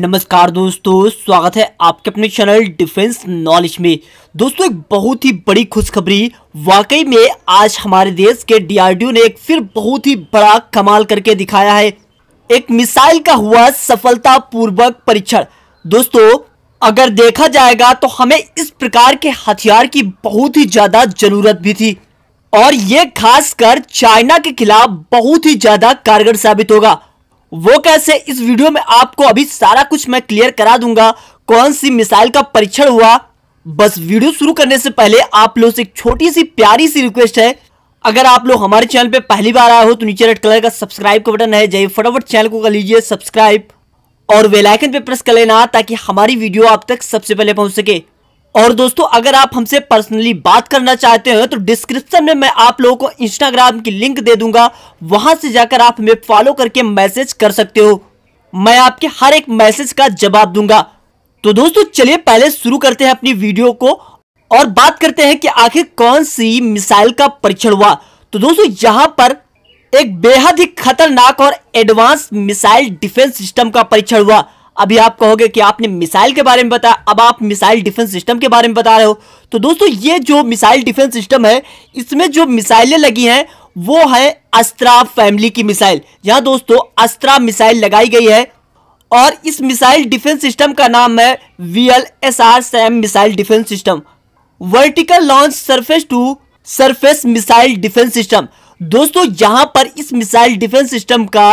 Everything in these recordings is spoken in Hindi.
नमस्कार दोस्तों स्वागत है आपके अपने चैनल डिफेंस नॉलेज में दोस्तों एक बहुत ही बड़ी खुशखबरी वाकई में आज हमारे देश के डीआरडीओ ने एक फिर बहुत ही बड़ा कमाल करके दिखाया है एक मिसाइल का हुआ सफलतापूर्वक परीक्षण दोस्तों अगर देखा जाएगा तो हमें इस प्रकार के हथियार की बहुत ही ज्यादा जरूरत भी थी और ये खासकर चाइना के खिलाफ बहुत ही ज्यादा कारगर साबित होगा वो कैसे इस वीडियो में आपको अभी सारा कुछ मैं क्लियर करा दूंगा कौन सी मिसाइल का परीक्षण हुआ बस वीडियो शुरू करने से पहले आप लोग से एक छोटी सी प्यारी सी रिक्वेस्ट है अगर आप लोग हमारे चैनल पे पहली बार आए हो तो नीचे रेड कलर का सब्सक्राइब का बटन है जाइए फटाफट चैनल को कर लीजिए सब्सक्राइब और वेलाइकन पे प्रेस कर लेना ताकि हमारी वीडियो आप तक सबसे पहले पहुंच सके और दोस्तों अगर आप हमसे पर्सनली बात करना चाहते हो तो डिस्क्रिप्शन में मैं आप लोगों को इंस्टाग्राम की लिंक दे दूंगा वहां से जाकर आप हमें फॉलो करके मैसेज कर सकते हो मैं आपके हर एक मैसेज का जवाब दूंगा तो दोस्तों चलिए पहले शुरू करते हैं अपनी वीडियो को और बात करते हैं कि आखिर कौन सी मिसाइल का परीक्षण हुआ तो दोस्तों यहां पर एक बेहद ही खतरनाक और एडवांस मिसाइल डिफेंस सिस्टम का परीक्षण हुआ अभी आप कहोगे कि आपने मिसाइल के बारे में बताया अब आप मिसाइल डिफेंस सिस्टम के बारे में बता रहे हो तो दोस्तों ये जो मिसाइल डिफेंस सिस्टम है इसमें जो मिसाइलें लगी हैं वो है अस्त्रा फैमिली की मिसाइल यहाँ दोस्तों अस्त्रा मिसाइल लगाई गई है और इस मिसाइल डिफेंस सिस्टम का नाम है V L S R SAM missile defence system vertical launch surface to surface missile defence system दोस्तों यहां पर इस मिसाइल डिफेंस सिस्टम का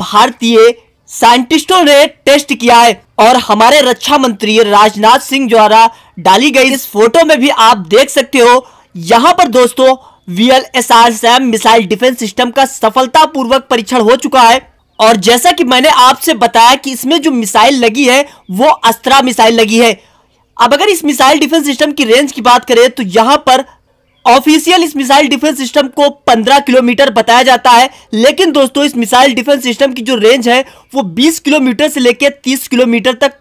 भारतीय साइंटिस्टों ने टेस्ट किया है और हमारे रक्षा मंत्री राजनाथ सिंह द्वारा डाली गई इस फोटो में भी आप देख सकते हो यहाँ पर दोस्तों VL S R SAM missile defence system का सफलतापूर्वक परीक्षण हो चुका है और जैसा कि मैंने आपसे बताया कि इसमें जो मिसाइल लगी है वो अस्त्रा मिसाइल लगी है अब अगर इस मिसाइल डिफेंस सिस्टम की रेंज की बात करें तो यहाँ पर ऑफिशियल इस मिसाइल डिफेंस सिस्टम को 15 किलोमीटर बताया जाता है लेकिन दोस्तों इस मिसाइल डिफेंस सिस्टम की जो रेंज है वो 20 किलोमीटर से लेकर 30 किलोमीटर तक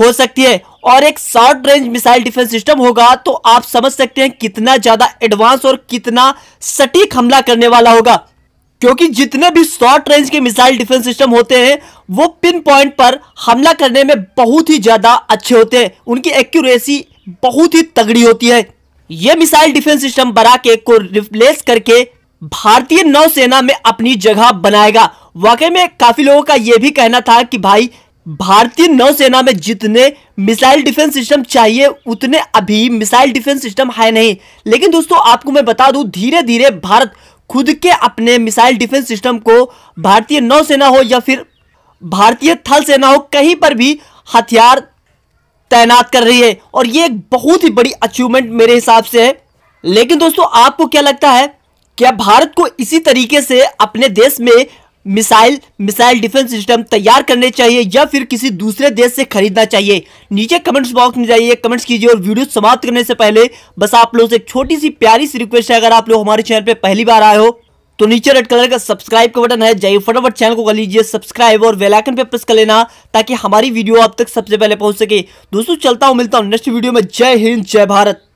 हो सकती है और एक short range missile defence system होगा तो आप समझ सकते हैं कितना ज्यादा एडवांस और कितना सटीक हमला करने वाला होगा क्योंकि जितने भी शॉर्ट रेंज के मिसाइल डिफेंस सिस्टम होते हैं वो पिन पॉइंट पर हमला करने में बहुत ही ज्यादा अच्छे होते हैं उनकी एक्यूरेसी बहुत ही तगड़ी होती है यह मिसाइल डिफेंस सिस्टम बराक एक को रिप्लेस करके भारतीय नौसेना में अपनी जगह बनाएगा वाकई में काफी लोगों का यह भी कहना था कि भाई भारतीय नौसेना में जितने मिसाइल डिफेंस सिस्टम चाहिए उतने अभी मिसाइल डिफेंस सिस्टम है नहीं लेकिन दोस्तों आपको मैं बता दूं धीरे धीरे भारत खुद के अपने मिसाइल डिफेंस सिस्टम को भारतीय नौसेना हो या फिर भारतीय थल सेना हो कहीं पर भी हथियार तैनात कर रही है और ये एक बहुत ही बड़ी अचीवमेंट मेरे हिसाब से है लेकिन दोस्तों आपको क्या लगता है क्या भारत को इसी तरीके से अपने देश में मिसाइल मिसाइल डिफेंस सिस्टम तैयार करने चाहिए या फिर किसी दूसरे देश से खरीदना चाहिए नीचे कमेंट्स बॉक्स में जाइए कमेंट्स कीजिए और वीडियो समाप्त करने से पहले बस आप लोगों से एक छोटी सी प्यारी सी रिक्वेस्ट है अगर आप लोग हमारे चैनल पर पहली बार आए हो तो नीचे रेड कलर का सब्सक्राइब का बटन है जाइए फटाफट चैनल को कर लीजिए सब्सक्राइब और वेलाइकन पे प्रेस कर लेना ताकि हमारी वीडियो आप तक सबसे पहले पहुंच सके दोस्तों चलता हूँ मिलता हूँ नेक्स्ट वीडियो में जय हिंद जय भारत